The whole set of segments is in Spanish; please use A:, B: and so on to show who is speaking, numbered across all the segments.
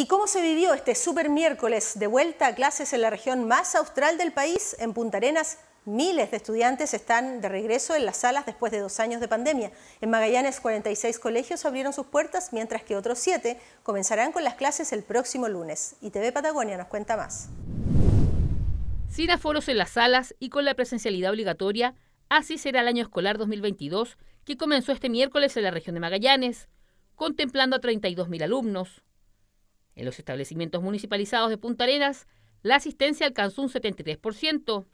A: ¿Y cómo se vivió este super miércoles de vuelta a clases en la región más austral del país, en Punta Arenas? Miles de estudiantes están de regreso en las salas después de dos años de pandemia. En Magallanes, 46 colegios abrieron sus puertas, mientras que otros siete comenzarán con las clases el próximo lunes. Y TV Patagonia nos cuenta más. Sin aforos en las salas y con la presencialidad obligatoria, así será el año escolar 2022, que comenzó este miércoles en la región de Magallanes, contemplando a 32.000 alumnos. En los establecimientos municipalizados de Punta Arenas, la asistencia alcanzó un 73%.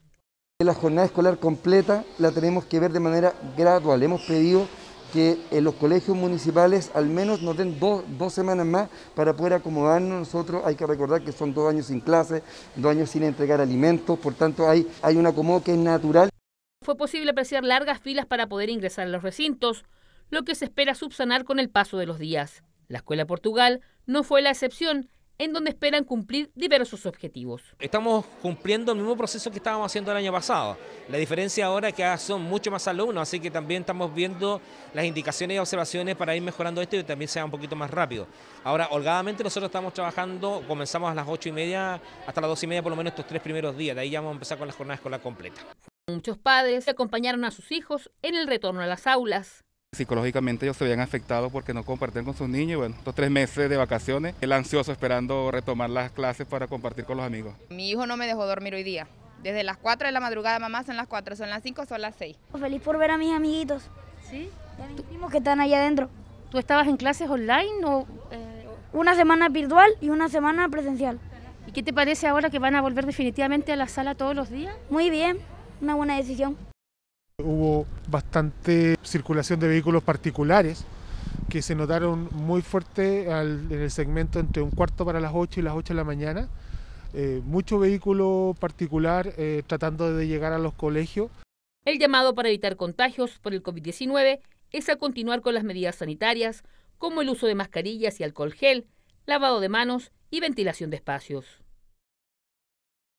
B: La jornada escolar completa la tenemos que ver de manera gradual. Hemos pedido que en los colegios municipales al menos nos den dos, semanas más para poder acomodarnos. Nosotros hay que recordar que son dos años sin clases, dos años sin entregar alimentos, por tanto hay, hay un acomodo que es natural.
A: Fue posible apreciar largas filas para poder ingresar a los recintos, lo que se espera subsanar con el paso de los días. La Escuela Portugal no fue la excepción, en donde esperan cumplir diversos objetivos.
C: Estamos cumpliendo el mismo proceso que estábamos haciendo el año pasado. La diferencia ahora es que son mucho más alumnos, así que también estamos viendo las indicaciones y observaciones para ir mejorando esto y que también sea un poquito más rápido. Ahora, holgadamente nosotros estamos trabajando, comenzamos a las 8 y media hasta las 2 y media por lo menos estos tres primeros días, de ahí ya vamos a empezar con la jornada escolar completa.
A: Muchos padres acompañaron a sus hijos en el retorno a las aulas.
B: Psicológicamente ellos se habían afectado porque no compartían con sus niños bueno, estos tres meses de vacaciones, el ansioso esperando retomar las clases para compartir con los amigos.
A: Mi hijo no me dejó dormir hoy día. Desde las 4 de la madrugada, mamá, son las 4, son las 5, son las 6. Feliz por ver a mis amiguitos. ¿Sí? A mis que están allá adentro. ¿Tú estabas en clases online o...? Eh? Una semana virtual y una semana presencial. ¿Y qué te parece ahora que van a volver definitivamente a la sala todos los días? Muy bien, una buena decisión.
B: Hubo
C: bastante circulación de vehículos particulares que se notaron muy fuerte en el segmento entre un cuarto para las 8 y las 8 de la mañana. Eh, mucho vehículo particular eh, tratando de llegar a los colegios.
A: El llamado para evitar contagios por el COVID-19 es a continuar con las medidas sanitarias, como el uso de mascarillas y alcohol gel, lavado de manos y ventilación de espacios.